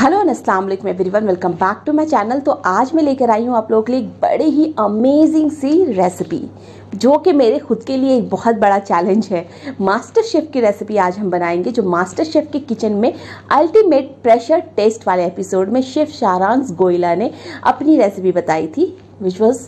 hello अस्सलाम वालेकुम everyone welcome back to my channel तो आज मैं लेकर आई हूँ आप लोगों के लिए एक बड़े ही अमेजिंग सी रेसिपी जो कि मेरे खुद के लिए एक बहुत बड़ा चैलेंज है मास्टर शेफ़ की रेसिपी आज हम बनाएंगे जो मास्टर शेफ़ के किचन में अल्टीमेट प्रेशर टेस्ट वाले एपिसोड में शेफ़ शाहरानस गोयला ने अपनी रेसिपी बताई थी विच वॉज़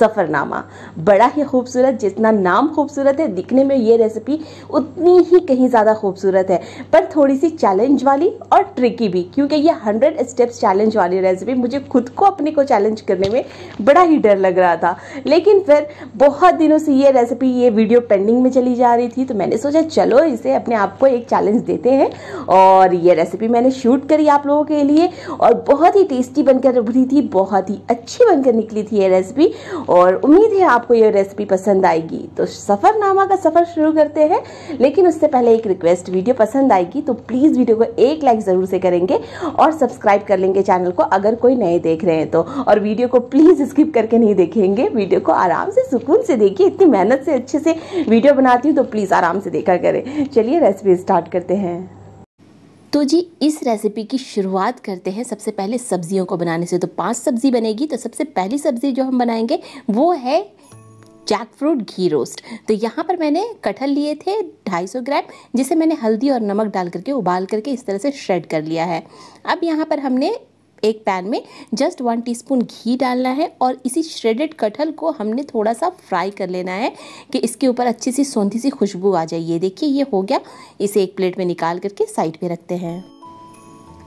सफ़रनामा बड़ा ही खूबसूरत जितना नाम खूबसूरत है दिखने में ये रेसिपी उतनी ही कहीं ज़्यादा खूबसूरत है पर थोड़ी सी चैलेंज वाली और ट्रिकी भी क्योंकि ये हंड्रेड स्टेप्स चैलेंज वाली रेसिपी मुझे खुद को अपने को चैलेंज करने में बड़ा ही डर लग रहा था लेकिन फिर बहुत दिनों से ये रेसिपी ये वीडियो पेंडिंग में चली जा रही थी तो मैंने सोचा चलो इसे अपने आप को एक चैलेंज देते हैं और ये रेसिपी मैंने शूट करी आप लोगों के लिए और बहुत ही टेस्टी बनकर उभरी थी बहुत ही अच्छी बनकर निकली थी ये रेसिपी और उम्मीद है आपको ये रेसिपी पसंद आएगी तो सफ़रनामा का सफ़र शुरू करते हैं लेकिन उससे पहले एक रिक्वेस्ट वीडियो पसंद आएगी तो प्लीज़ वीडियो को एक लाइक ज़रूर से करेंगे और सब्सक्राइब कर लेंगे चैनल को अगर कोई नए देख रहे हैं तो और वीडियो को प्लीज़ स्किप करके नहीं देखेंगे वीडियो को आराम से सुकून से देखिए इतनी मेहनत से अच्छे से वीडियो बनाती हूँ तो प्लीज़ आराम से देखा करें चलिए रेसिपी स्टार्ट करते हैं तो जी इस रेसिपी की शुरुआत करते हैं सबसे पहले सब्जियों को बनाने से तो पांच सब्जी बनेगी तो सबसे पहली सब्जी जो हम बनाएंगे वो है जैक फ्रूट घी रोस्ट तो यहाँ पर मैंने कटहल लिए थे 250 ग्राम जिसे मैंने हल्दी और नमक डाल करके उबाल करके इस तरह से श्रेड कर लिया है अब यहाँ पर हमने एक पैन में जस्ट वन टीस्पून घी डालना है और इसी श्रेडेड कटहल को हमने थोड़ा सा फ्राई कर लेना है कि इसके ऊपर अच्छी सी सौंधी सी खुशबू आ जाए ये देखिए ये हो गया इसे एक प्लेट में निकाल करके साइड पर रखते हैं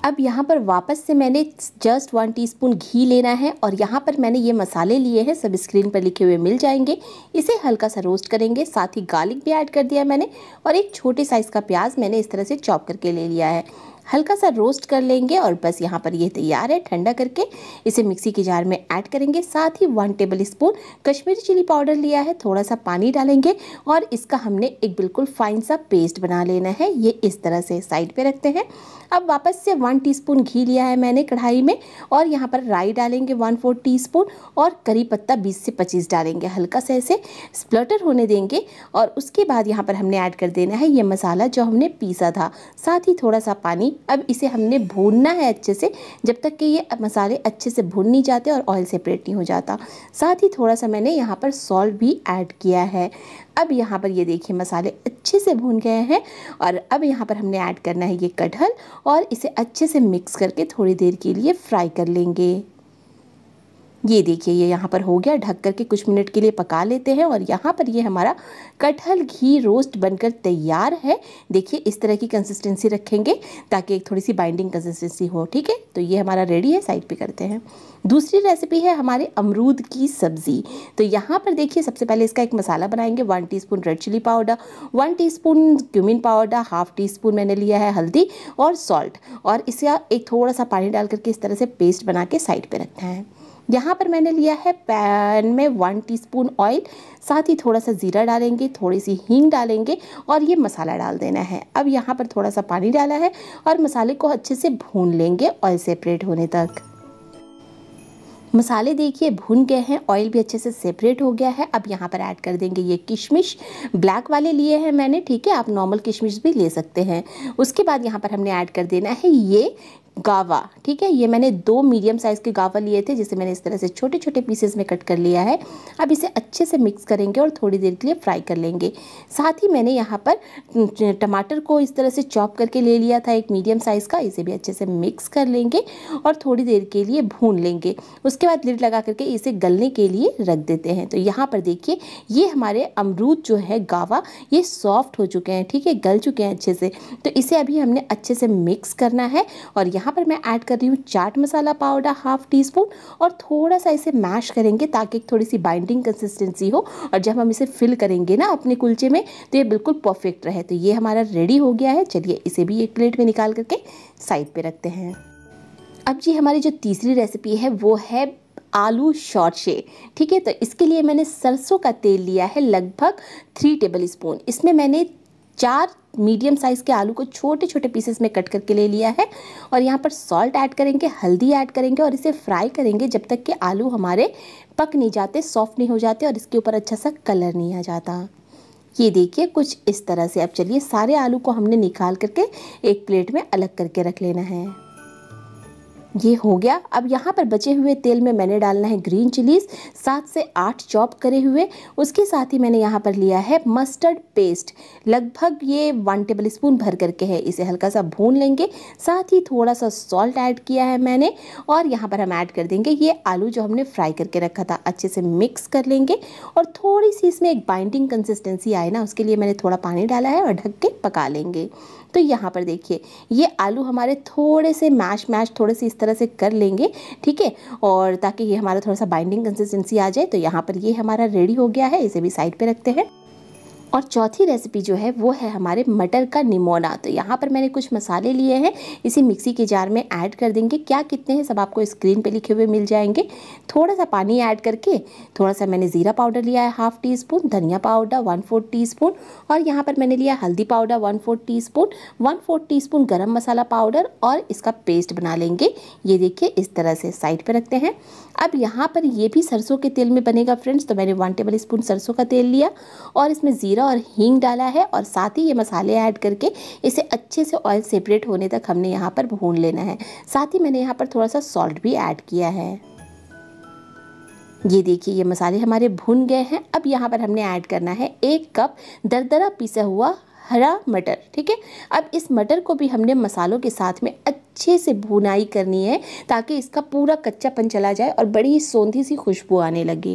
अब यहाँ पर वापस से मैंने जस्ट वन टीस्पून घी लेना है और यहाँ पर मैंने ये मसाले लिए हैं सब स्क्रीन पर लिखे हुए मिल जाएंगे इसे हल्का सा रोस्ट करेंगे साथ ही गार्लिक भी ऐड कर दिया मैंने और एक छोटे साइज़ का प्याज मैंने इस तरह से चॉप करके ले लिया है हल्का सा रोस्ट कर लेंगे और बस यहाँ पर ये तैयार है ठंडा करके इसे मिक्सी के जार में ऐड करेंगे साथ ही one tablespoon Kashmiri chilli powder लिया है थोड़ा सा पानी डालेंगे और इसका हमने एक बिल्कुल फाइन सा पेस्ट बना लेना है ये इस तरह से साइड पर रखते हैं अब वापस से वन टीस्पून घी लिया है मैंने कढ़ाई में और यहाँ पर राई डालेंगे वन फोर टी और करी पत्ता बीस से पच्चीस डालेंगे हल्का सा ऐसे स्प्लटर होने देंगे और उसके बाद यहाँ पर हमने ऐड कर देना है ये मसाला जो हमने पीसा था साथ ही थोड़ा सा पानी अब इसे हमने भूनना है अच्छे से जब तक कि ये मसाले अच्छे से भून नहीं जाते और ऑयल सेपरेट नहीं हो जाता साथ ही थोड़ा सा मैंने यहाँ पर सॉल्ट भी ऐड किया है अब यहाँ पर ये देखिए मसाले अच्छे से भून गए हैं और अब यहाँ पर हमने ऐड करना है ये कटहल और इसे अच्छे से मिक्स करके थोड़ी देर के लिए फ्राई कर लेंगे ये देखिए ये यहाँ पर हो गया ढक करके कुछ मिनट के लिए पका लेते हैं और यहाँ पर ये हमारा कटहल घी रोस्ट बनकर तैयार है देखिए इस तरह की कंसिस्टेंसी रखेंगे ताकि एक थोड़ी सी बाइंडिंग कंसिस्टेंसी हो ठीक है तो ये हमारा रेडी है साइड पे करते हैं दूसरी रेसिपी है हमारे अमरूद की सब्ज़ी तो यहाँ पर देखिए सबसे पहले इसका एक मसाला बनाएंगे one teaspoon red chilli powder one teaspoon cumin powder half teaspoon मैंने लिया है हल्दी और सॉल्ट और इसे एक थोड़ा सा पानी डाल करके इस तरह से पेस्ट बना के साइड पर रखना है यहाँ पर मैंने लिया है पैन में वन टीस्पून ऑयल साथ ही थोड़ा सा ज़ीरा डालेंगे थोड़ी सी हींग डालेंगे और ये मसाला डाल देना है अब यहाँ पर थोड़ा सा पानी डाला है और मसाले को अच्छे से भून लेंगे ऑयल सेपरेट होने तक मसाले देखिए भून गए हैं ऑयल भी अच्छे से सेपरेट हो गया है अब यहाँ पर ऐड कर देंगे ये किशमिश ब्लैक वाले लिए हैं मैंने ठीक है आप नॉर्मल किशमिश भी ले सकते हैं उसके बाद यहाँ पर हमने ऐड कर देना है ये गावा ठीक है ये मैंने दो मीडियम साइज़ के गावा लिए थे जिसे मैंने इस तरह से छोटे छोटे पीसेस में कट कर लिया है अब इसे अच्छे से मिक्स करेंगे और थोड़ी देर के लिए फ्राई कर लेंगे साथ ही मैंने यहाँ पर टमाटर को इस तरह से चॉप करके ले लिया था एक मीडियम साइज़ का इसे भी अच्छे से मिक्स कर लेंगे और थोड़ी देर के लिए भून लेंगे उसके उसके बाद लिड लगा करके इसे गलने के लिए रख देते हैं तो यहाँ पर देखिए ये हमारे अमरूद जो है गावा ये सॉफ्ट हो चुके हैं ठीक है गल चुके हैं अच्छे से तो इसे अभी हमने अच्छे से मिक्स करना है और यहाँ पर मैं ऐड कर रही हूँ चाट मसाला पाउडर हाफ टी स्पून और थोड़ा सा इसे मैश करेंगे ताकि थोड़ी सी बाइंडिंग कंसिस्टेंसी हो और जब हम इसे फिल करेंगे ना अपने कुलचे में तो ये बिल्कुल परफेक्ट रहे तो ये हमारा रेडी हो गया है चलिए इसे भी एक प्लेट में निकाल करके साइड पर रखते हैं अब जी हमारी जो तीसरी रेसिपी है वो है आलू शॉर्चे ठीक है तो इसके लिए मैंने सरसों का तेल लिया है लगभग थ्री टेबल स्पून इसमें मैंने चार मीडियम साइज़ के आलू को छोटे छोटे पीसेस में कट करके ले लिया है और यहाँ पर सॉल्ट ऐड करेंगे हल्दी ऐड करेंगे और इसे फ्राई करेंगे जब तक कि आलू हमारे पक नहीं जाते सॉफ्ट नहीं हो जाते और इसके ऊपर अच्छा सा कलर नहीं आ जाता ये देखिए कुछ इस तरह से अब चलिए सारे आलू को हमने निकाल करके एक प्लेट में अलग करके रख लेना है ये हो गया अब यहाँ पर बचे हुए तेल में मैंने डालना है ग्रीन चिलीज सात से आठ चॉप करे हुए उसके साथ ही मैंने यहाँ पर लिया है मस्टर्ड पेस्ट लगभग ये वन टेबल स्पून भर करके है इसे हल्का सा भून लेंगे साथ ही थोड़ा सा सॉल्ट ऐड किया है मैंने और यहाँ पर हम ऐड कर देंगे ये आलू जो हमने फ्राई करके रखा था अच्छे से मिक्स कर लेंगे और थोड़ी सी इसमें एक बाइंडिंग कंसिस्टेंसी आए ना उसके लिए मैंने थोड़ा पानी डाला है और ढक के पका लेंगे तो यहाँ पर देखिए ये आलू हमारे थोड़े से मैश मैश थोड़े से इस तरह से कर लेंगे ठीक है और ताकि ये हमारा थोड़ा सा बाइंडिंग कंसिस्टेंसी आ जाए तो यहाँ पर ये हमारा रेडी हो गया है इसे भी साइड पर रखते हैं और चौथी रेसिपी जो है वो है हमारे मटर का निमोना तो यहाँ पर मैंने कुछ मसाले लिए हैं इसे मिक्सी के जार में ऐड कर देंगे क्या कितने हैं सब आपको स्क्रीन पे लिखे हुए मिल जाएंगे थोड़ा सा पानी ऐड करके थोड़ा सा मैंने ज़ीरा पाउडर लिया है हाफ़ टी स्पून धनिया powder one fourth teaspoon और यहाँ पर मैंने लिया हल्दी powder one fourth teaspoon one fourth teaspoon गर्म मसाला पाउडर और इसका पेस्ट बना लेंगे ये देखिए इस तरह से साइड पर रखते हैं अब यहाँ पर ये भी सरसों के तेल में बनेगा फ्रेंड्स तो मैंने वन टेबल स्पून सरसों का तेल लिया और इसमें ज़ीरा डाला और हींग डाला है और साथ ही ये मसाले ऐड करके इसे अच्छे से ऑयल सेपरेट होने तक हमने यहाँ पर भून लेना है साथ ही मैंने यहाँ पर थोड़ा सा सॉल्ट भी ऐड किया है ये देखिए ये मसाले हमारे भून गए हैं अब यहाँ पर हमने ऐड करना है एक कप दरदरा पिसा हुआ हरा मटर ठीक है अब इस मटर को भी हमने मसालों के साथ में अच्छे अच्छे से भुनाई करनी है ताकि इसका पूरा कच्चापन चला जाए और बड़ी सौंधी सी खुशबू आने लगे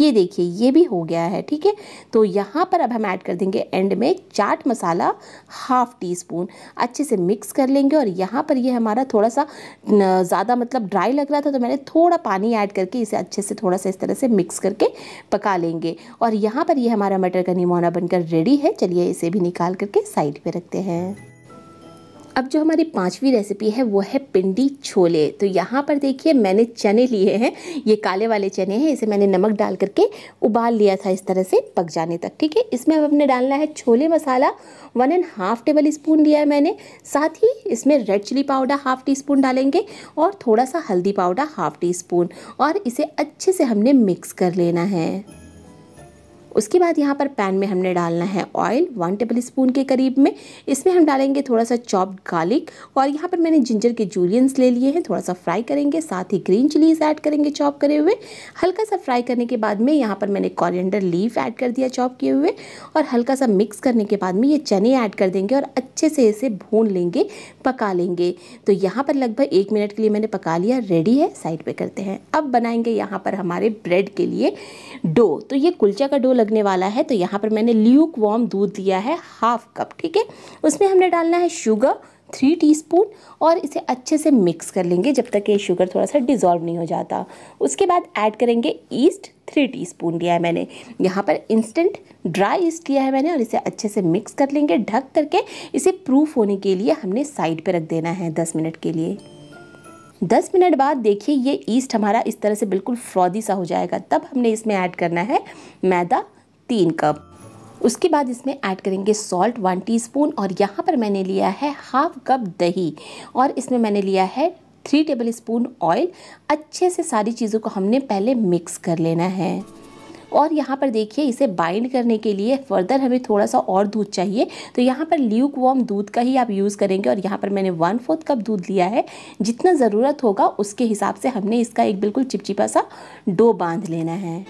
ये देखिए ये भी हो गया है ठीक है तो यहाँ पर अब हम ऐड कर देंगे एंड में चाट मसाला हाफ टी स्पून अच्छे से मिक्स कर लेंगे और यहाँ पर ये हमारा थोड़ा सा ज़्यादा मतलब ड्राई लग रहा था तो मैंने थोड़ा पानी ऐड करके इसे अच्छे से थोड़ा सा इस तरह से मिक्स करके पका लेंगे और यहाँ पर ये हमारा मटर का निमोना बनकर रेडी है चलिए इसे भी निकाल करके साइड पर रखते हैं अब जो हमारी पाँचवीं रेसिपी है वो है पिंडी छोले तो यहाँ पर देखिए मैंने चने लिए हैं ये काले वाले चने हैं इसे मैंने नमक डाल करके उबाल लिया था इस तरह से पक जाने तक ठीक है इसमें अब हमने डालना है छोले मसाला one and half tablespoon लिया है मैंने साथ ही इसमें red chilli powder half teaspoon डालेंगे और थोड़ा सा हल्दी पाउडर हाफ टी स्पून और इसे अच्छे से हमने मिक्स कर लेना है उसके बाद यहाँ पर पैन में हमने डालना है ऑयल वन टेबल स्पून के करीब में इसमें हम डालेंगे थोड़ा सा चॉप्ड गार्लिक और यहाँ पर मैंने जिंजर के जूलियंस ले लिए हैं थोड़ा सा फ्राई करेंगे साथ ही ग्रीन चिलीज ऐड करेंगे चॉप करे हुए हल्का सा फ्राई करने के बाद में यहाँ पर मैंने कॉरियंडर लीफ ऐड कर दिया चॉप किए हुए और हल्का सा मिक्स करने के बाद में ये चने ऐड कर देंगे और अच्छे से इसे भून लेंगे पका लेंगे तो यहाँ पर लगभग एक मिनट के लिए मैंने पका लिया रेडी है साइड पर करते हैं अब बनाएंगे यहाँ पर हमारे ब्रेड के लिए डो तो ये कुलचा का डो लगने वाला है तो यहाँ पर मैंने ल्यूक वॉम दूध लिया है हाफ कप ठीक है उसमें हमने डालना है शुगर थ्री टीस्पून और इसे अच्छे से मिक्स कर लेंगे जब तक ये शुगर थोड़ा सा डिजॉल्व नहीं हो जाता उसके बाद ऐड करेंगे ईस्ट थ्री टीस्पून लिया है मैंने यहाँ पर इंस्टेंट ड्राई ईस्ट लिया है मैंने और इसे अच्छे से मिक्स कर लेंगे ढक करके इसे प्रूफ होने के लिए हमने साइड पर रख देना है दस मिनट के लिए दस मिनट बाद देखिए ये ईस्ट हमारा इस तरह से बिल्कुल फ्रॉदी सा हो जाएगा तब हमने इसमें ऐड करना है मैदा तीन कप उसके बाद इसमें ऐड करेंगे सॉल्ट वन टीस्पून और यहाँ पर मैंने लिया है हाफ कप दही और इसमें मैंने लिया है थ्री टेबल स्पून ऑयल अच्छे से सारी चीज़ों को हमने पहले मिक्स कर लेना है और यहाँ पर देखिए इसे बाइंड करने के लिए फर्दर हमें थोड़ा सा और दूध चाहिए तो यहाँ पर ल्यूक वॉम दूध का ही आप यूज़ करेंगे और यहाँ पर मैंने वन फोर्थ कप दूध लिया है जितना ज़रूरत होगा उसके हिसाब से हमने इसका एक बिल्कुल चिपचिपा सा डो बांध लेना है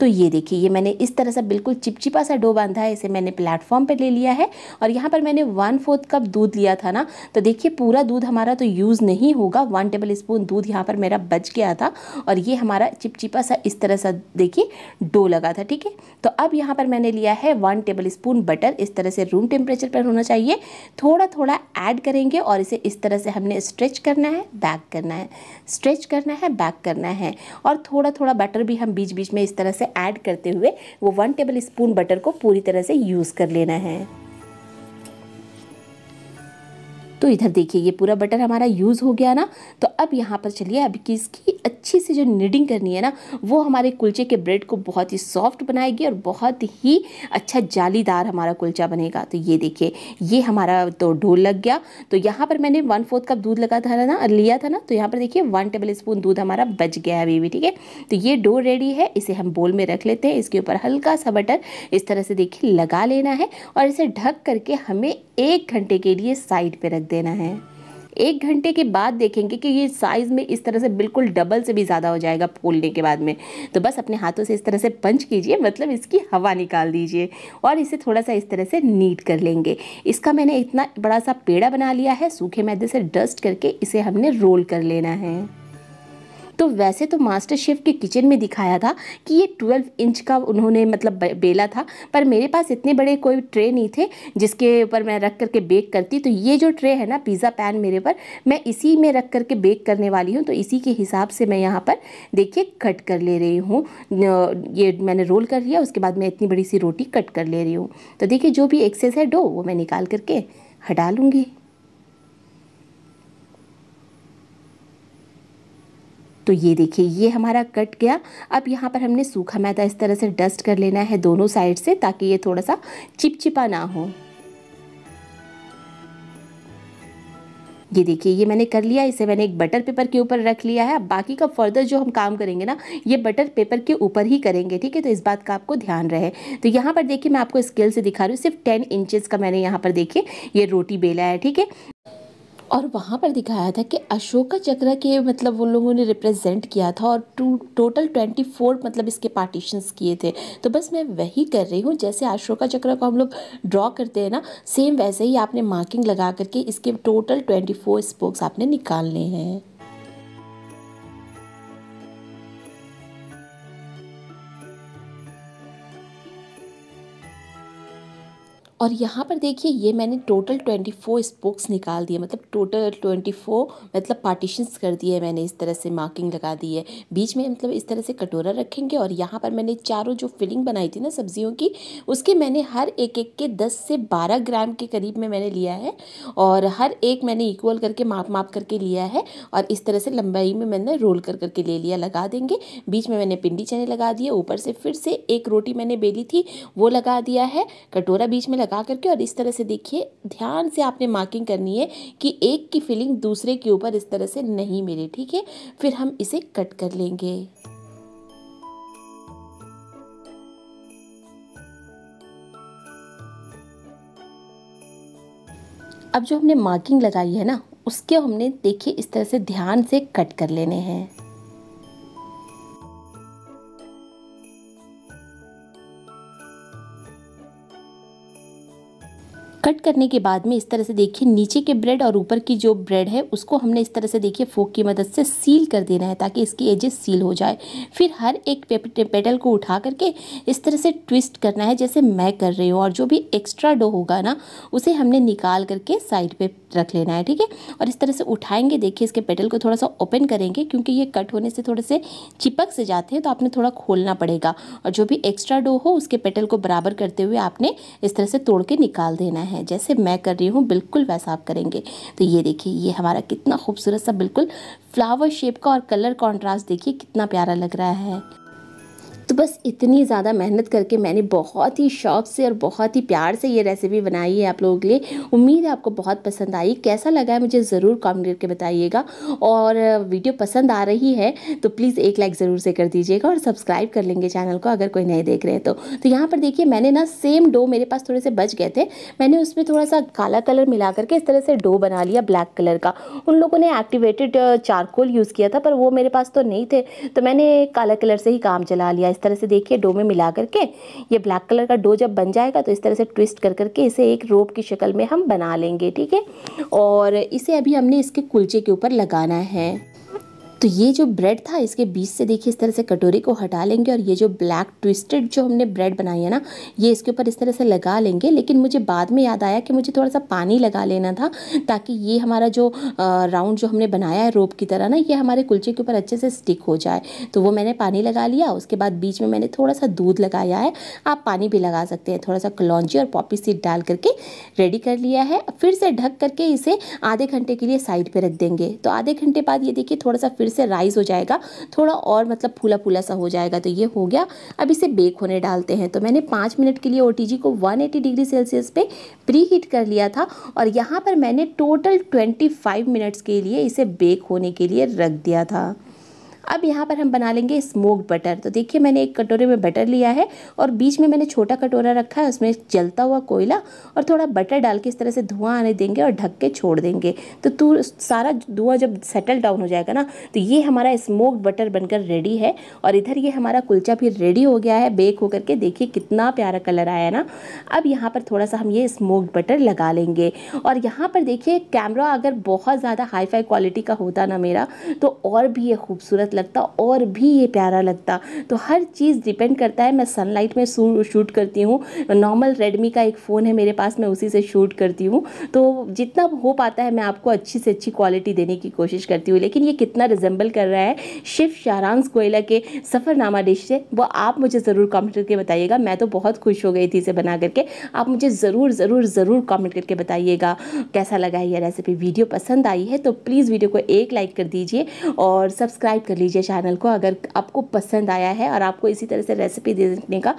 तो ये देखिए ये मैंने इस तरह से बिल्कुल चिपचिपा सा डो बांधा है इसे मैंने प्लेटफॉर्म पर ले लिया है और यहाँ पर मैंने वन फोर्थ कप दूध लिया था ना तो देखिए पूरा दूध हमारा तो यूज़ नहीं होगा वन टेबल स्पून दूध यहाँ पर मेरा बच गया था और ये हमारा चिपचिपा सा इस तरह सा देखिए डो लगा था ठीक है तो अब यहाँ पर मैंने लिया है वन टेबल स्पून बटर इस तरह से रूम टेम्परेचर पर होना चाहिए थोड़ा थोड़ा ऐड करेंगे और इसे इस तरह से हमने स्ट्रेच करना है बैक करना है स्ट्रेच करना है बैक करना है और थोड़ा थोड़ा बटर भी हम बीच बीच में इस तरह से ऐड करते हुए वो वन टेबल स्पून बटर को पूरी तरह से यूज़ कर लेना है तो इधर देखिए ये पूरा बटर हमारा यूज़ हो गया ना तो अब यहाँ पर चलिए अब कि इसकी अच्छी सी जो निडिंग करनी है ना वो हमारे कुलचे के ब्रेड को बहुत ही सॉफ्ट बनाएगी और बहुत ही अच्छा जालीदार हमारा कुलचा बनेगा तो ये देखिए ये हमारा तो ढोल लग गया तो यहाँ पर मैंने वन फोर्थ कप दूध लगा था ना लिया था ना तो यहाँ पर देखिए वन टेबल स्पून दूध हमारा बच गया है अभी भी ठीक है तो ये डो रेडी है इसे हम बोल में रख लेते हैं इसके ऊपर हल्का सा बटर इस तरह से देखिए लगा लेना है और इसे ढक करके हमें एक घंटे के लिए साइड पर रख देना है एक घंटे के बाद देखेंगे कि ये साइज़ में इस तरह से बिल्कुल डबल से भी ज़्यादा हो जाएगा फूलने के बाद में तो बस अपने हाथों से इस तरह से पंच कीजिए मतलब इसकी हवा निकाल दीजिए और इसे थोड़ा सा इस तरह से नीट कर लेंगे इसका मैंने इतना बड़ा सा पेड़ा बना लिया है सूखे मैदे से डस्ट करके इसे हमने रोल कर लेना है तो वैसे तो मास्टर शेफ़ के किचन में दिखाया था कि ये ट्वेल्व इंच का उन्होंने मतलब बेला था पर मेरे पास इतने बड़े कोई ट्रे नहीं थे जिसके ऊपर मैं रख करके बेक करती तो ये जो ट्रे है ना पिज़्ज़ा पैन मेरे पर मैं इसी में रख करके बेक करने वाली हूँ तो इसी के हिसाब से मैं यहाँ पर देखिए कट कर ले रही हूँ ये मैंने रोल कर लिया उसके बाद मैं इतनी बड़ी सी रोटी कट कर ले रही हूँ तो देखिए जो भी एक्सेस है डो वो मैं निकाल करके हटा लूँगी तो ये देखिए ये हमारा कट गया अब यहाँ पर हमने सूखा मैदा इस तरह से डस्ट कर लेना है दोनों साइड से ताकि ये थोड़ा सा चिपचिपा ना हो ये देखिए ये मैंने कर लिया इसे मैंने एक बटर पेपर के ऊपर रख लिया है बाकी का फर्दर जो हम काम करेंगे ना ये बटर पेपर के ऊपर ही करेंगे ठीक है तो इस बात का आपको ध्यान रहे तो यहाँ पर देखिए मैं आपको स्केल से दिखा रही हूँ सिर्फ टेन इंचेस का मैंने यहाँ पर देखिए ये रोटी बेला है ठीक है और वहाँ पर दिखाया था कि अशोका चक्र के मतलब वो लोगों ने रिप्रेजेंट किया था और टू टोटल ट्वेंटी फोर मतलब इसके पार्टीशंस किए थे तो बस मैं वही कर रही हूँ जैसे अशोका चक्र को हम लोग ड्रॉ करते हैं ना सेम वैसे ही आपने मार्किंग लगा करके इसके टोटल ट्वेंटी फोर स्पोक्स आपने निकालने हैं और यहाँ पर देखिए ये मैंने टोटल ट्वेंटी फोर स्पोक्स निकाल दिए मतलब टोटल ट्वेंटी फोर मतलब पार्टीशंस कर दिए मैंने इस तरह से मार्किंग लगा दी है बीच में मतलब इस तरह से कटोरा रखेंगे और यहाँ पर मैंने चारों जो फिलिंग बनाई थी ना सब्जियों की उसके मैंने हर एक एक के दस से बारह ग्राम के करीब में मैंने लिया है और हर एक मैंने इक्वल करके माप माप करके लिया है और इस तरह से लंबाई में मैंने रोल कर करके ले लिया लगा देंगे बीच में मैंने पिंडी चने लगा दिए ऊपर से फिर से एक रोटी मैंने बेली थी वो लगा दिया है कटोरा बीच में लगा करके और इस तरह से देखिए ध्यान से आपने मार्किंग करनी है कि एक की फिलिंग दूसरे के ऊपर इस तरह से नहीं मिले ठीक है फिर हम इसे कट कर लेंगे अब जो हमने मार्किंग लगाई है ना उसके हमने देखिए इस तरह से ध्यान से कट कर लेने हैं कट करने के बाद में इस तरह से देखिए नीचे के ब्रेड और ऊपर की जो ब्रेड है उसको हमने इस तरह से देखिए फोक की मदद से सील कर देना है ताकि इसकी एजेस सील हो जाए फिर हर एक पेटल को उठा करके इस तरह से ट्विस्ट करना है जैसे मैं कर रही हूँ और जो भी एक्स्ट्रा डो होगा ना उसे हमने निकाल करके साइड पर रख लेना है ठीक है और इस तरह से उठाएंगे देखिए इसके पेटल को थोड़ा सा ओपन करेंगे क्योंकि ये कट होने से थोड़े से चिपक से जाते हैं तो आपने थोड़ा खोलना पड़ेगा और जो भी एक्स्ट्रा डो हो उसके पेटल को बराबर करते हुए आपने इस तरह से तोड़ के निकाल देना है है जैसे मैं कर रही हूँ बिल्कुल वैसा आप करेंगे तो ये देखिए ये हमारा कितना खूबसूरत सा बिल्कुल फ्लावर शेप का और कलर कॉन्ट्रास्ट देखिए कितना प्यारा लग रहा है तो बस इतनी ज़्यादा मेहनत करके मैंने बहुत ही शौक से और बहुत ही प्यार से ये रेसिपी बनाई है आप लोगों के लिए उम्मीद है आपको बहुत पसंद आई कैसा लगा है मुझे ज़रूर कॉमेंट करके बताइएगा और वीडियो पसंद आ रही है तो प्लीज़ एक लाइक ज़रूर से कर दीजिएगा और सब्सक्राइब कर लेंगे चैनल को अगर कोई नहीं देख रहे हैं तो, तो यहाँ पर देखिए मैंने ना सेम डो मेरे पास थोड़े से बच गए थे मैंने उसमें थोड़ा सा काला कलर मिला करके इस तरह से डो बना लिया ब्लैक कलर का उन लोगों ने एक्टिवेटेड चारकोल यूज़ किया था पर वो मेरे पास तो नहीं थे तो मैंने काला कलर से ही काम चला लिया इस तरह से देखिए डो में मिला करके ये ब्लैक कलर का डो जब बन जाएगा तो इस तरह से ट्विस्ट कर करके इसे एक रोप की शक्ल में हम बना लेंगे ठीक है और इसे अभी हमने इसके कुलचे के ऊपर लगाना है तो ये जो ब्रेड था इसके बीच से देखिए इस तरह से कटोरी को हटा लेंगे और ये जो ब्लैक ट्विस्टेड जो हमने ब्रेड बनाई है ना ये इसके ऊपर इस तरह से लगा लेंगे लेकिन मुझे बाद में याद आया कि मुझे थोड़ा सा पानी लगा लेना था ताकि ये हमारा जो राउंड जो हमने बनाया है रोप की तरह ना ये हमारे कुल्चे के ऊपर अच्छे से स्टिक हो जाए तो वो मैंने पानी लगा लिया उसके बाद बीच में मैंने थोड़ा सा दूध लगाया है आप पानी भी लगा सकते हैं थोड़ा सा कलौजी और पॉपी सीड डाल करके रेडी कर लिया है फिर से ढक करके इसे आधे घंटे के लिए साइड पर रख देंगे तो आधे घंटे बाद ये देखिए थोड़ा सा फिर फिर से राइस हो जाएगा थोड़ा और मतलब फूला फूला सा हो जाएगा तो ये हो गया अब इसे बेक होने डालते हैं तो मैंने पाँच मिनट के लिए ओ को 180 डिग्री सेल्सियस पे प्री हीट कर लिया था और यहाँ पर मैंने टोटल 25 मिनट्स के लिए इसे बेक होने के लिए रख दिया था अब यहाँ पर हम बना लेंगे स्मोक्ड बटर तो देखिए मैंने एक कटोरे में बटर लिया है और बीच में मैंने छोटा कटोरा रखा है उसमें जलता हुआ कोयला और थोड़ा बटर डाल के इस तरह से धुआं आने देंगे और ढक के छोड़ देंगे तो तू सारा धुआं जब सेटल डाउन हो जाएगा ना तो ये हमारा स्मोक्ड बटर बनकर रेडी है और इधर ये हमारा कुलचा भी रेडी हो गया है बेक होकर के देखिए कितना प्यारा कलर आया ना अब यहाँ पर थोड़ा सा हम ये स्मोक्ड बटर लगा लेंगे और यहाँ पर देखिए कैमरा अगर बहुत ज़्यादा हाई फाई क्वालिटी का होता ना मेरा तो और भी ये खूबसूरत खूबसूरत लगता और भी ये प्यारा लगता तो हर चीज़ डिपेंड करता है मैं सनलाइट में शूट करती हूँ नॉर्मल रेडमी का एक फ़ोन है मेरे पास मैं उसी से शूट करती हूँ तो जितना हो पाता है मैं आपको अच्छी से अच्छी क्वालिटी देने की कोशिश करती हूँ लेकिन ये कितना रिजेंबल कर रहा है शिव शाहरांस कोयला के सफ़रनामा डिश से वो आप मुझे ज़रूर कॉमेंट करके बताइएगा मैं तो बहुत खुश हो गई थी इसे बना करके आप मुझे ज़रूर ज़रूर ज़रूर कॉमेंट करके बताइएगा कैसा लगा है यह रेसिपी वीडियो पसंद आई है तो प्लीज़ वीडियो को एक लाइक कर दीजिए और सब्सक्राइब कर लीजिए चैनल को अगर आपको पसंद आया है और आपको इसी तरह से रेसिपी देखने का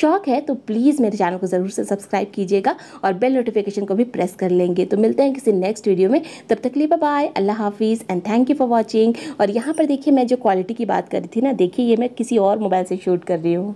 शौक है तो प्लीज़ मेरे चैनल को ज़रूर से सब्सक्राइब कीजिएगा और बेल नोटिफिकेशन को भी प्रेस कर लेंगे तो मिलते हैं किसी नेक्स्ट वीडियो में तब तक लिए बाय अल्लाह हाफिज़ and thank you for watching और यहाँ पर देखिए मैं जो क्वालिटी की बात कर रही थी ना देखिए ये मैं किसी और मोबाइल से शूट कर रही हूँ